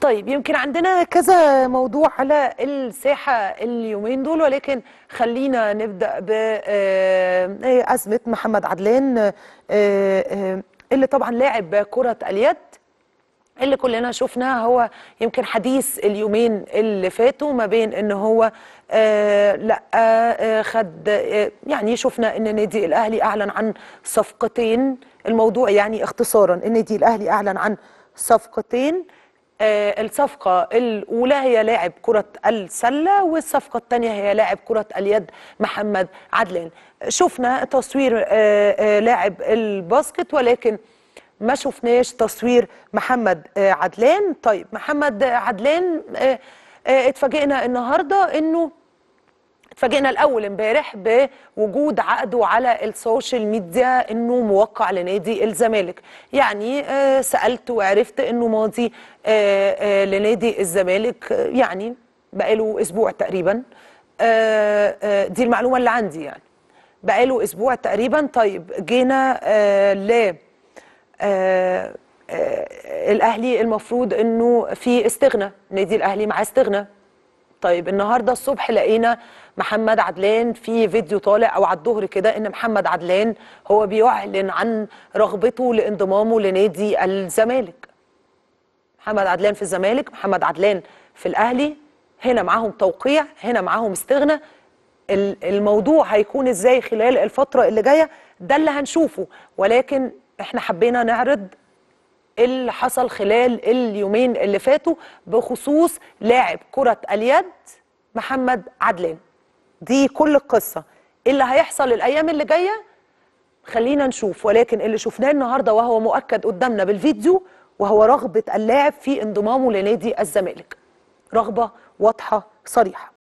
طيب يمكن عندنا كذا موضوع على الساحة اليومين دول ولكن خلينا نبدأ بأزمة آه، آه، محمد عدلان آه، اللي طبعا لاعب كرة اليد اللي كلنا شفناه هو يمكن حديث اليومين اللي فاتوا ما بين ان هو لا خد يعني شفنا ان النادي الاهلي اعلن عن صفقتين الموضوع يعني اختصارا النادي الاهلي اعلن عن صفقتين آه، الصفقة الأولى هي لاعب كرة السلة والصفقة الثانية هي لاعب كرة اليد محمد عدلان شفنا تصوير آه، آه، لاعب الباسكت ولكن ما شفناش تصوير محمد عدلان طيب محمد عدلان اتفاجئنا النهاردة أنه فاجئنا الاول امبارح بوجود عقده على السوشيال ميديا انه موقع لنادي الزمالك يعني آه، سالت وعرفت انه ماضي آه، آه، لنادي الزمالك يعني بقاله اسبوع تقريبا دي المعلومه اللي عندي يعني بقاله اسبوع تقريبا طيب جينا ل الاهلي المفروض انه في استغنى نادي الاهلي مع استغنى طيب النهارده الصبح لقينا محمد عدلان في فيديو طالع او على الظهر كده ان محمد عدلان هو بيعلن عن رغبته لانضمامه لنادي الزمالك. محمد عدلان في الزمالك، محمد عدلان في الاهلي، هنا معاهم توقيع، هنا معاهم استغنى. الموضوع هيكون ازاي خلال الفتره اللي جايه ده اللي هنشوفه ولكن احنا حبينا نعرض اللي حصل خلال اليومين اللي فاتوا بخصوص لاعب كرة اليد محمد عدلان دي كل القصة اللي هيحصل الأيام اللي جاية خلينا نشوف ولكن اللي شفناه النهاردة وهو مؤكد قدامنا بالفيديو وهو رغبة اللاعب في انضمامه لنادي الزمالك رغبة واضحة صريحة